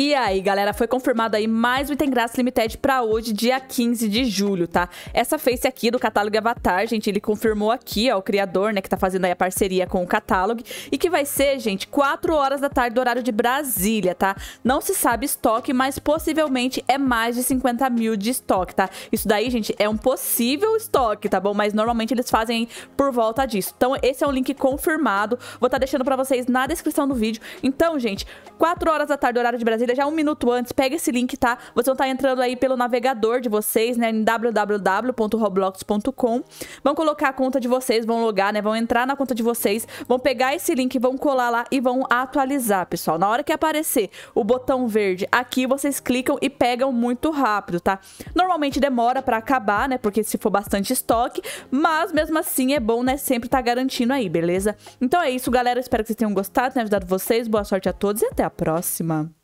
E aí, galera, foi confirmado aí mais o Item grátis Limited pra hoje, dia 15 de julho, tá? Essa face aqui do catálogo Avatar, gente, ele confirmou aqui, ó, o criador, né, que tá fazendo aí a parceria com o catálogo, e que vai ser, gente, 4 horas da tarde do horário de Brasília, tá? Não se sabe estoque, mas possivelmente é mais de 50 mil de estoque, tá? Isso daí, gente, é um possível estoque, tá bom? Mas normalmente eles fazem por volta disso. Então, esse é um link confirmado, vou estar tá deixando pra vocês na descrição do vídeo. Então, gente, 4 horas da tarde do horário de Brasília, já um minuto antes, pega esse link, tá? Vocês vão estar tá entrando aí pelo navegador de vocês, né? Em www.roblox.com. Vão colocar a conta de vocês, vão logar, né? Vão entrar na conta de vocês, vão pegar esse link, vão colar lá e vão atualizar, pessoal. Na hora que aparecer o botão verde aqui, vocês clicam e pegam muito rápido, tá? Normalmente demora pra acabar, né? Porque se for bastante estoque, mas mesmo assim é bom, né? Sempre tá garantindo aí, beleza? Então é isso, galera. Espero que vocês tenham gostado, tenha ajudado vocês. Boa sorte a todos e até a próxima.